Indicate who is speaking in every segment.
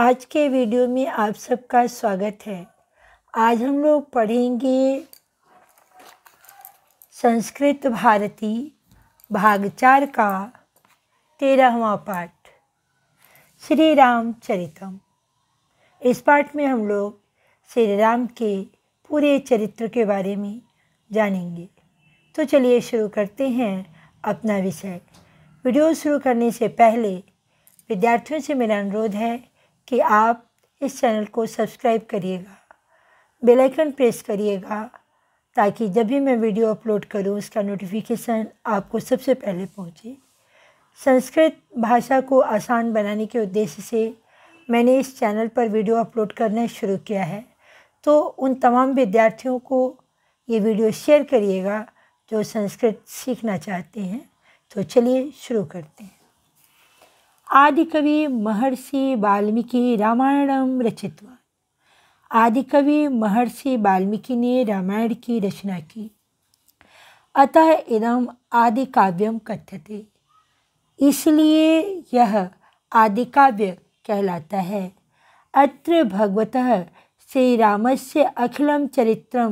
Speaker 1: आज के वीडियो में आप सबका स्वागत है आज हम लोग पढ़ेंगे संस्कृत भारती भाग चार का तेरहवा पाठ श्री राम चरितम इस पाठ में हम लोग श्री राम के पूरे चरित्र के बारे में जानेंगे तो चलिए शुरू करते हैं अपना विषय वीडियो शुरू करने से पहले विद्यार्थियों से मेरा अनुरोध है कि आप इस चैनल को सब्सक्राइब करिएगा बेल आइकन प्रेस करिएगा ताकि जब भी मैं वीडियो अपलोड करूं उसका नोटिफिकेशन आपको सबसे पहले पहुंचे संस्कृत भाषा को आसान बनाने के उद्देश्य से मैंने इस चैनल पर वीडियो अपलोड करना शुरू किया है तो उन तमाम विद्यार्थियों को ये वीडियो शेयर करिएगा जो संस्कृत सीखना चाहते हैं तो चलिए शुरू करते हैं आदिकवि महर्षि वाल्मीकि रामायण रचितवा आदिकवि महर्षि वाल्मीकि ने रामायण की रचना की अतः इदम आदि काव्यम कथ्यते इसलिए यह आदि काव्य कहलाता है अत्र राम से अखिल चरित्र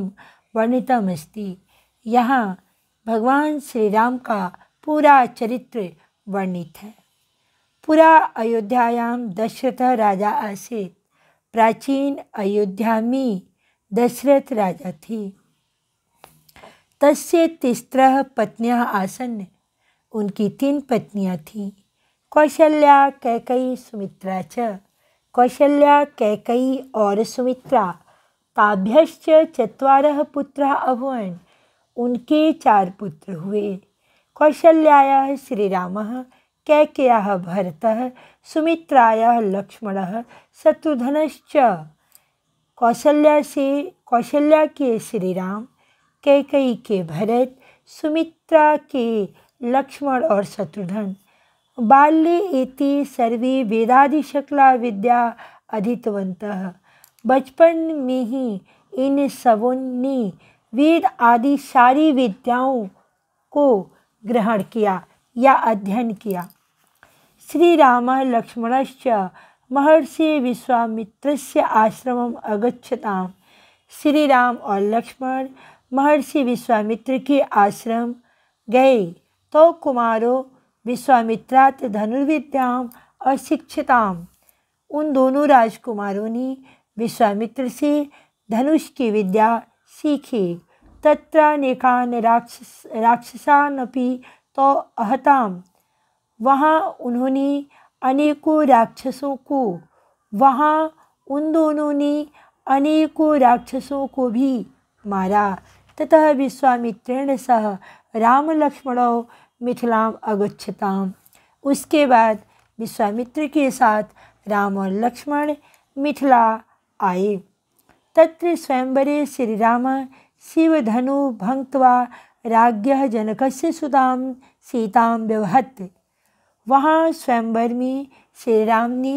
Speaker 1: वर्णितमस्ति यहाँ भगवान श्री राम का पूरा चरित्र वर्णित है पुरा दशरथ राजा आसीत् प्राचीन दशरथ राजा थी तस्य तिस्त्रः पत्न्यः आसन उनकी तीन पत्नियां थीं कौशल्या कैकई सुमित्रा च कौशल्या कैकई और सुमित्रा ताभ्यश्च चत्वारः पुत्र अभवन उनके चार पुत्र हुए कौशल्यायाः श्रीरामः कैकयाः भरत सुमित्राया लक्ष्मण शत्रुधन कौशल्या से कौशल्या के श्रीराम कैकई के भरत सुमित्रा के लक्ष्मण और शत्रुघ्न बाल्ये इति सर्वे वेदादिशक्ला विद्या अधीतवन्तः बचपन में ही इन सबों ने वेद आदि सारी विद्याओं को ग्रहण किया या अध्ययन किया श्री राम लक्ष्मण महर्षि विश्वामित्र आश्रम अगछता श्री राम और लक्ष्मण महर्षि विश्वामित्र के आश्रम गए तो कुमारो विश्वामित्रात धनुर्विद्याम अशिक्षिताम उन दोनों राजकुमारों ने विश्वामित्र से धनुष की विद्या सीखी तत्र नेकान राक्षस राक्षसानपि तो अहताम वहाँ उन्होंने अनेकों राक्षसों को वहाँ उन दोनों ने अनेकों राक्षसों को भी मारा ततः विश्वामित्रेण सह राम लक्ष्मण मिथिलाम अगच्छताम उसके बाद विश्वामित्र के साथ राम और लक्ष्मण मिथिला आए तत्र स्वयंवरे श्रीराम शिवधनु भंक्वा जनक जनकस्य सुता सीता व्यवहत वहाँ स्वयंवर में श्री राम ने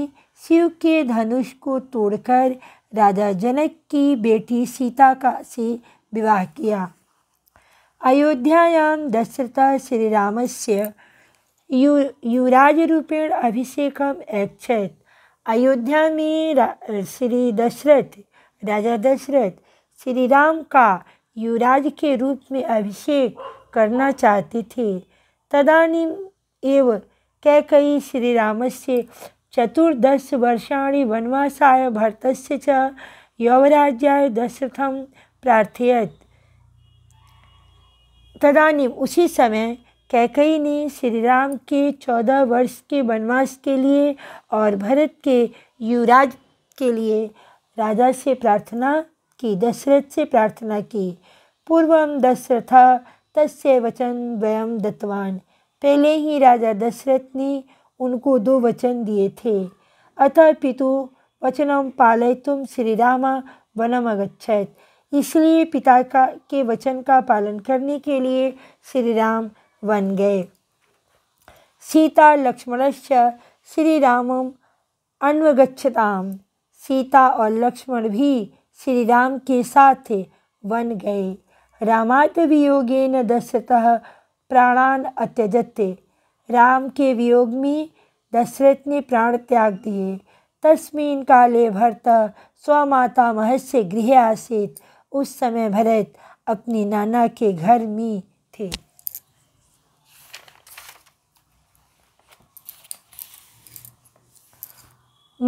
Speaker 1: शिव के धनुष को तोड़कर राजा जनक की बेटी सीता का से विवाह किया अयोध्यायाम दशरथ युवराज यु रूपेण अभिषेक ऐच्छत अयोध्या में श्री दशरथ राजा दशरथ श्री राम का युवराज के रूप में अभिषेक करना चाहते थे तदानीम एवं कैकयी श्रीरामस्य चतुर्दशवर्षाणि वनवासाय भरतस्य च यौवराज्याय दशरथं प्रार्थयत तदानीम उसी समय कैकई ने श्रीराम के चौदह वर्ष के वनवास के लिए और भरत के युवराज के लिए राजा से प्रार्थना की दशरथ से प्रार्थना की पूर्व दशरथ तस्य वचन वयम दत्तवान पहले ही राजा दशरथ ने उनको दो वचन दिए थे अतः पितु वचनम पालय तुम श्री रामा वनम अगछत इसलिए पिता का के वचन का पालन करने के लिए श्री राम वन गए सीता लक्ष्मणश्च श्री रामम अन्वगछता सीता और लक्ष्मण भी श्री राम के साथ वन गए रामात वियोगे न दशतः प्राणान अत्यजते राम के वियोग में दशरथ ने प्राण त्याग दिए तस्मीन काले भरत स्वमाता महस्य गृह आसित उस समय भरत अपने नाना के घर में थे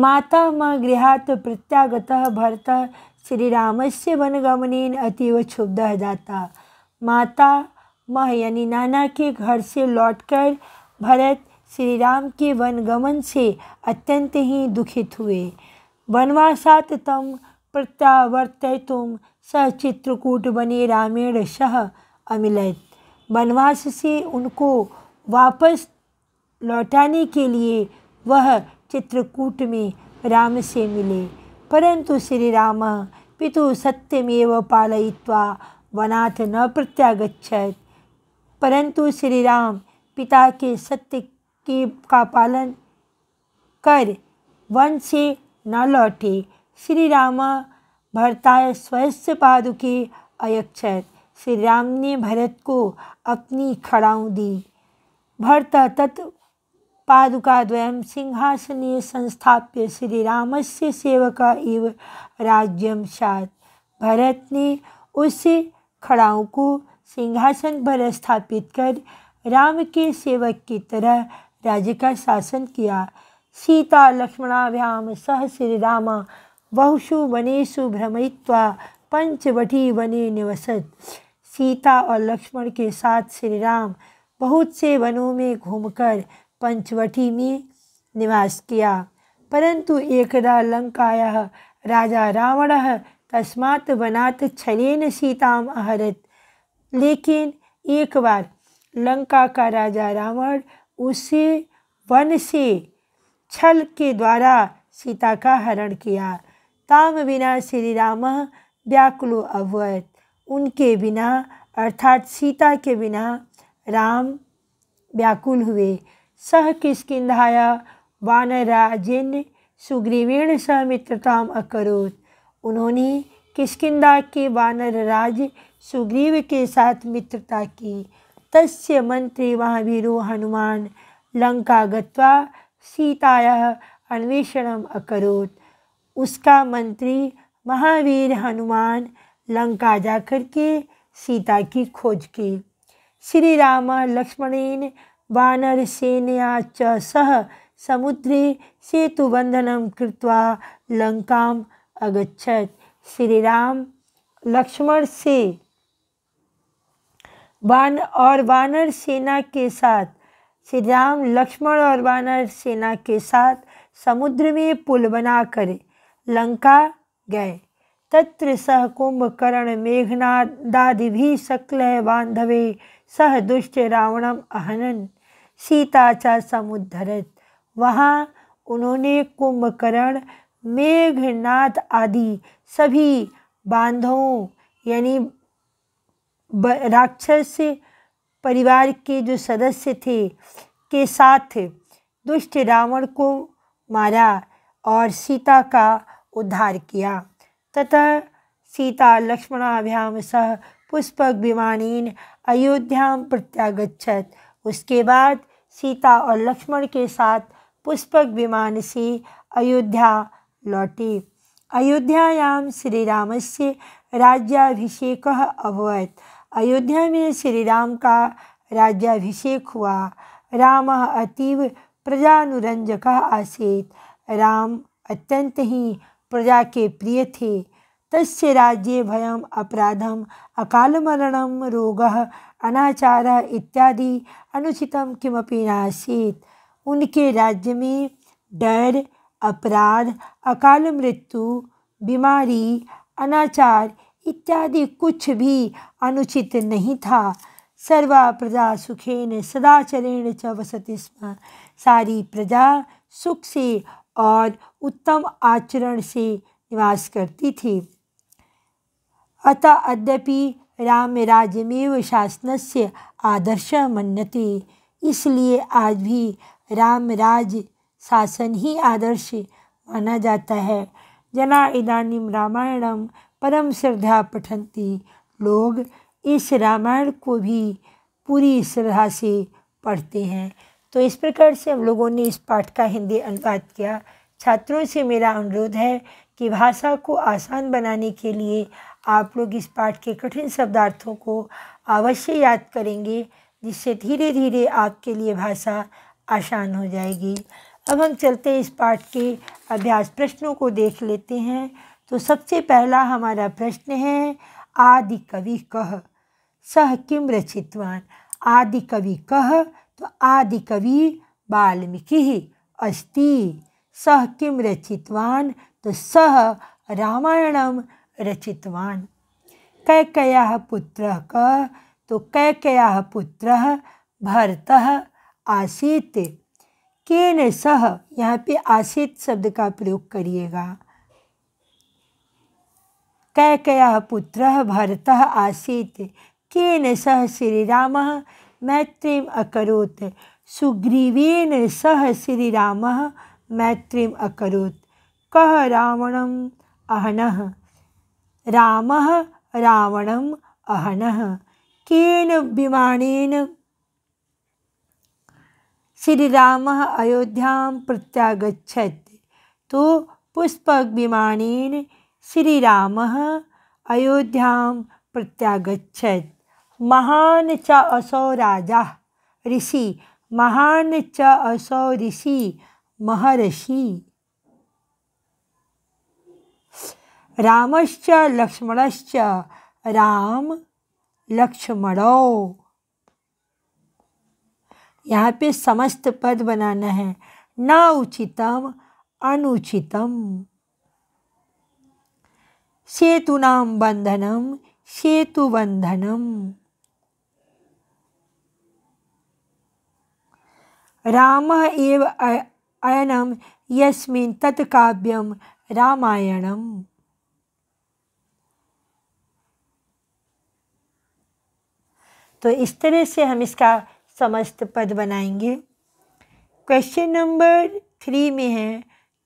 Speaker 1: माता म प्रत्यागत प्रत्यागतः भरतः से वनगमन अतीव क्षुब्ध जाता माता मह यानी नाना के घर से लौटकर भरत श्री राम के वनगमन से अत्यंत ही दुखित हुए वनवासात तम प्रत्यावर्त तुम सह चित्रकूट बने रामेण सह अमिलत वनवास से उनको वापस लौटाने के लिए वह चित्रकूट में राम से मिले परंतु श्री राम पितु सत्यमेव पालय्वा वनाथ न प्रत्यागछत परंतु श्री राम पिता के सत्य के का पालन कर वन से न लौटे श्री राम भरताय स्वस्य पादुके अयक्षर श्री राम ने भरत को अपनी खड़ाऊँ दी भरत तत् पादुका द्वयं सिंहासने संस्थाप्य श्री राम सेवका इव राज्यम सात भरत ने उस खड़ाऊँ को सिंहासन पर स्थापित कर राम के सेवक की तरह राज्य का शासन किया सीता लक्ष्मणाभ्याम सह श्री राम बहुषु वनेशु भ्रमित्वा पंचवटी वने निवसत सीता और लक्ष्मण के साथ श्री राम बहुत से वनों में घूमकर पंचवटी में निवास किया परंतु एकदा लंकाया राजा रावण तस्मात् वनात् छलेन सीताम अहरत लेकिन एक बार लंका का राजा रावण उसे वन से छल के द्वारा सीता का हरण किया ताम बिना श्री राम व्याकुलो अवैध उनके बिना अर्थात सीता के बिना राम व्याकुल हुए सह वानर राजन सुग्रीवेण सह मित्रताम अकरोत उन्होंने किसकिदा के वानर राज सुग्रीव के साथ मित्रता की तस्य मंत्री वीरो हनुमान लंका गत्वा सीताया अन्वेषण अकरोत उसका मंत्री महावीर हनुमान लंका जाकर के सीता की खोज की श्री राम लक्ष्मणेन वानर सेनया च सह समुद्रे बंधनम कृत्वा लंकाम अगच्छत श्री राम लक्ष्मण से वान और वानर सेना के साथ श्री राम लक्ष्मण और वानर सेना के साथ समुद्र में पुल बनाकर लंका गए तत्र सह कुंभकर्ण मेघनादादि भी शक्ल बांधवे सह दुष्ट रावणम अहनन सीताचा समुद्धरत वहाँ उन्होंने कुंभकर्ण मेघनाथ आदि सभी बांधवों यानी राक्षस परिवार के जो सदस्य थे के साथ दुष्ट रावण को मारा और सीता का उद्धार किया तथा सीता लक्ष्मणाभ्याम सह पुष्पक विमानीन अयोध्या प्रत्यागछत उसके बाद सीता और लक्ष्मण के साथ पुष्पक विमान से अयोध्या लौटी अयोध्यायां से राज्याभिषेक अभवत अयोध्या में श्री राम का राज्याभिषेक हुआ राम अतीव प्रजानुरंजक आसेत राम अत्यंत ही प्रजा के प्रिय थे तस्य राज्ये भयम अपराधम अकाल मरणम रोग अनाचार इत्यादि अनुचितम किमपि नासीत उनके राज्य में डर अपराध अकाल मृत्यु बीमारी अनाचार इत्यादि कुछ भी अनुचित नहीं था सर्वा प्रजा सुखेन सदाचरेण च वसती स्म सारी प्रजा सुख से और उत्तम आचरण से निवास करती थी अतः अद्यपि रामराज्यमेव शासन से आदर्श मन्यते इसलिए आज भी रामराज शासन ही आदर्श माना जाता है जना इदानीम रामायणम परम श्रद्धा पठंती लोग इस रामायण को भी पूरी श्रद्धा से पढ़ते हैं तो इस प्रकार से हम लोगों ने इस पाठ का हिंदी अनुवाद किया छात्रों से मेरा अनुरोध है कि भाषा को आसान बनाने के लिए आप लोग इस पाठ के कठिन शब्दार्थों को अवश्य याद करेंगे जिससे धीरे धीरे आपके लिए भाषा आसान हो जाएगी अब हम चलते इस पाठ के अभ्यास प्रश्नों को देख लेते हैं तो सबसे पहला हमारा प्रश्न है आदि कवि कह सह किम रचितवान आदि कवि कह तो आदि कवि वाल्मीकि अस्ति सह किम रचितवान तो सह रामायणम रचितवान कैकया पुत्र क तो कैकया पुत्र भरत आसीत केन सह यहाँ पे आसीत शब्द का प्रयोग करिएगा कैकय पुत्र भरत आसी केन सह श्रीरामः मैत्री अकोत् सुग्रीवेण सह श्रीरामः मैत्री अकोत् कवण अहन रावण अहन रावणम् अहनः केन विमानेन श्रीरामः अयोध्यां प्रत्यागच्छत् तो राम अयोध्या प्रत्यागछत महान च असौ राजा ऋषि महान च असौ ऋषि महर्षि रामश्च लक्ष्मणश्च राम लक्ष्मणौ यहाँ पे समस्त पद बनाना है न उचितम अनुचितम सेतुनाम बंधनम सेतु बंधनम राम एव अयनम यस्मिन तत्काव्यम रामायणम तो इस तरह से हम इसका समस्त पद बनाएंगे क्वेश्चन नंबर थ्री में है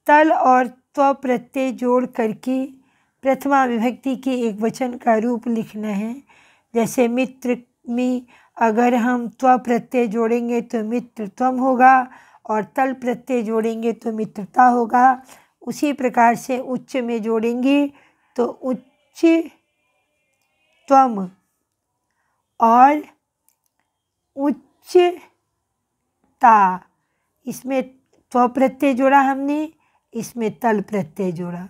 Speaker 1: तल और त्व प्रत्यय जोड़ करके प्रथमा विभक्ति के एक वचन का रूप लिखना है जैसे मित्र में अगर हम त्व प्रत्यय जोड़ेंगे तो मित्रत्वम होगा और तल प्रत्यय जोड़ेंगे तो मित्रता होगा उसी प्रकार से उच्च में जोड़ेंगे तो उच्च त्वम और उच्चता इसमें त्व प्रत्यय जोड़ा हमने इसमें तल प्रत्यय जोड़ा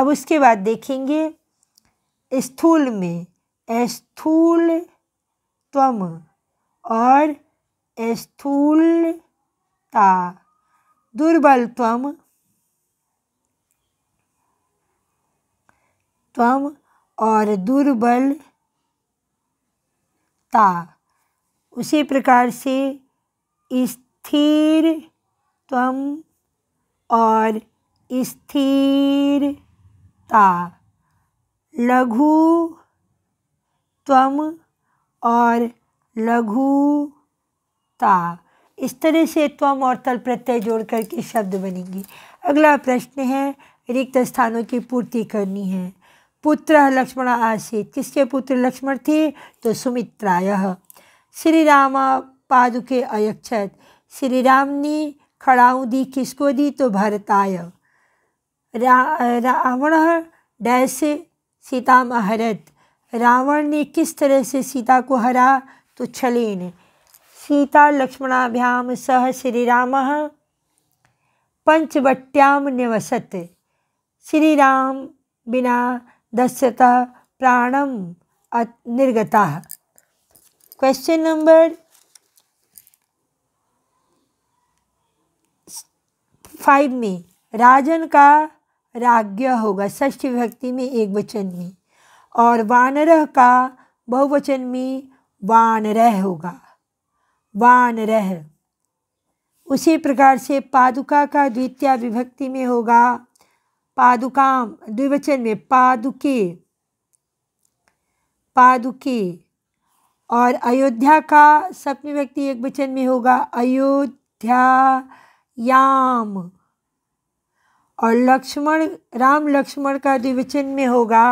Speaker 1: अब उसके बाद देखेंगे स्थूल में स्थूल तम और स्थूलता दुर्बल तम तम और दुर्बलता उसी प्रकार से स्थिर तम और स्थिर ता लघु त्वम और लघु ता इस तरह से त्वम और तल प्रत्यय जोड़ करके शब्द बनेंगे अगला प्रश्न है रिक्त स्थानों की पूर्ति करनी है पुत्र लक्ष्मण आसित किसके पुत्र लक्ष्मण थे तो सुमित्राय श्री राम पादुके अयक्षत श्री राम ने खड़ाऊ दी किसको दी तो भरताय रावण डैसे सीता महारत रावण ने किस तरह से सीता को हरा तो छलेन सीता लक्ष्मणाभ्याम सह श्री राम पंचवट्याम निवसत श्री राम बिना दस्यतः प्राणम निर्गता क्वेश्चन नंबर फाइव में राजन का राज्ञ होगा षष्ठ विभक्ति में एक वचन में और वानर का बहुवचन में वानरह होगा वानरह उसी प्रकार से पादुका का द्वितीय विभक्ति में होगा पादुकाम द्विवचन में पादुके पादुके और अयोध्या का सप्तमी व्यक्ति एक वचन में होगा अयोध्यायाम और लक्ष्मण राम लक्ष्मण का द्विवचन में होगा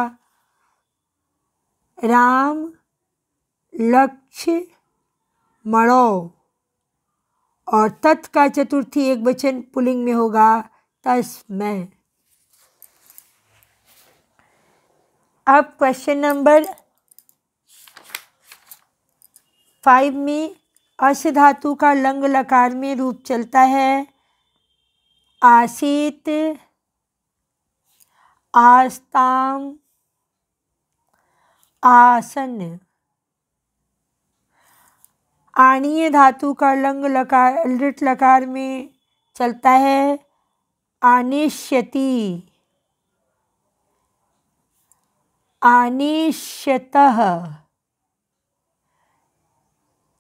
Speaker 1: राम लक्ष्य मणो और तत् का चतुर्थी एक वचन पुलिंग में होगा तस्मय अब क्वेश्चन नंबर फाइव में अश धातु का लंग लकार में रूप चलता है आसीत आस्ताम आसन आणीय धातु का लंग लकार लिट लकार में चलता है आनिष्यति आनिष्यत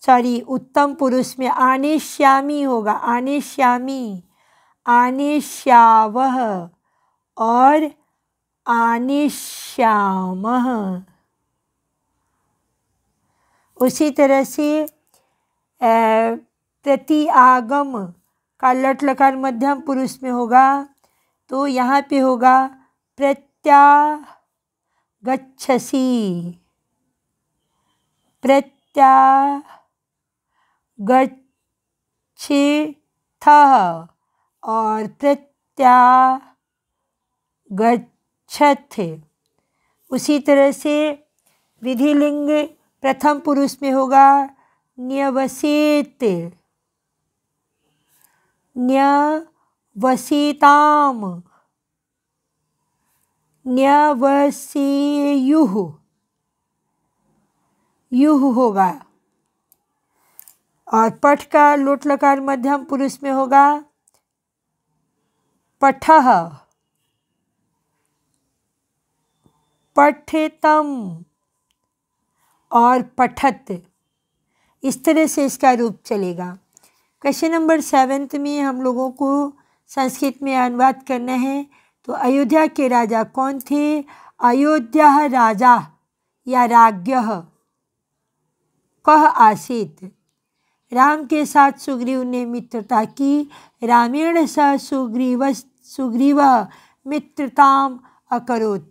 Speaker 1: सॉरी उत्तम पुरुष में आनिश्यामी होगा आनिश्यामी आनिश्याव और आनिश्याम उसी तरह से प्रति आगम का लट लकार मध्यम पुरुष में होगा तो यहाँ पे होगा प्रत्यागछसी प्रत्यागच्छेथ और प्रत्यागच्छथे उसी तरह से विधि लिंग प्रथम पुरुष में होगा न्यवसित न्यवसीताम न्यवसेयुः युह होगा और पठ का लोट लकार मध्यम पुरुष में होगा पठ पठितम और पठत इस तरह से इसका रूप चलेगा क्वेश्चन नंबर सेवेंथ में हम लोगों को संस्कृत में अनुवाद करना है तो अयोध्या के राजा कौन थे अयोध्या राजा या राज्ञ कह आसित राम के साथ सुग्रीव ने मित्रता की रामेण स सुग्रीवस्त सुग्रीव मित्रताम अकरोत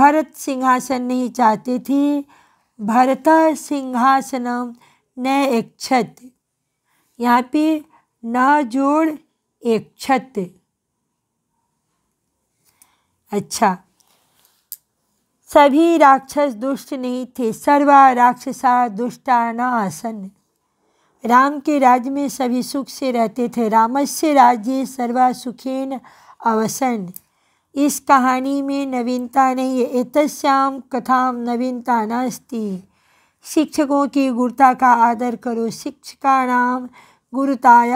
Speaker 1: भरत सिंहासन नहीं चाहते थे भरत सिंहासनम न एक्षत यहाँ पे न जोड़ एक छत अच्छा सभी राक्षस दुष्ट नहीं थे सर्वा राक्षसा दुष्टा न आसन राम के राज्य में सभी सुख से रहते थे रामस्य राज्य सर्वा सुखेन अवसन इस कहानी में नवीनता नहीं है एतस्याम कथा नवीनता नस्ती शिक्षकों की गुरुता का आदर करो शिक्षका नाम गुरुताय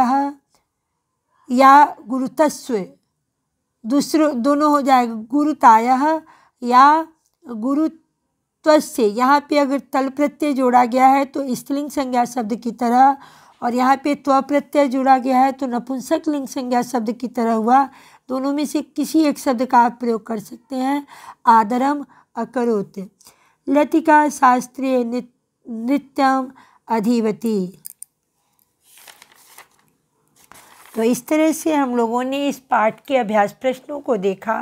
Speaker 1: या गुरुतस्व दूसरों दोनों हो जाएगा गुरुताय या गुरु त्व से यहाँ पे अगर तल प्रत्यय जोड़ा गया है तो स्त्रीलिंग संज्ञा शब्द की तरह और यहाँ पे त्व प्रत्यय जोड़ा गया है तो नपुंसक लिंग संज्ञा शब्द की तरह हुआ दोनों में से किसी एक शब्द का आप प्रयोग कर सकते हैं आदरम अकरोत लतिका शास्त्रीय नृत्यम अधिवती तो इस तरह से हम लोगों ने इस पाठ के अभ्यास प्रश्नों को देखा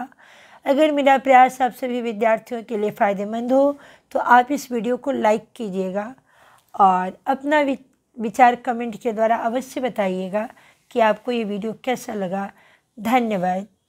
Speaker 1: अगर मेरा प्रयास आप सभी विद्यार्थियों के लिए फ़ायदेमंद हो तो आप इस वीडियो को लाइक कीजिएगा और अपना विचार कमेंट के द्वारा अवश्य बताइएगा कि आपको ये वीडियो कैसा लगा धन्यवाद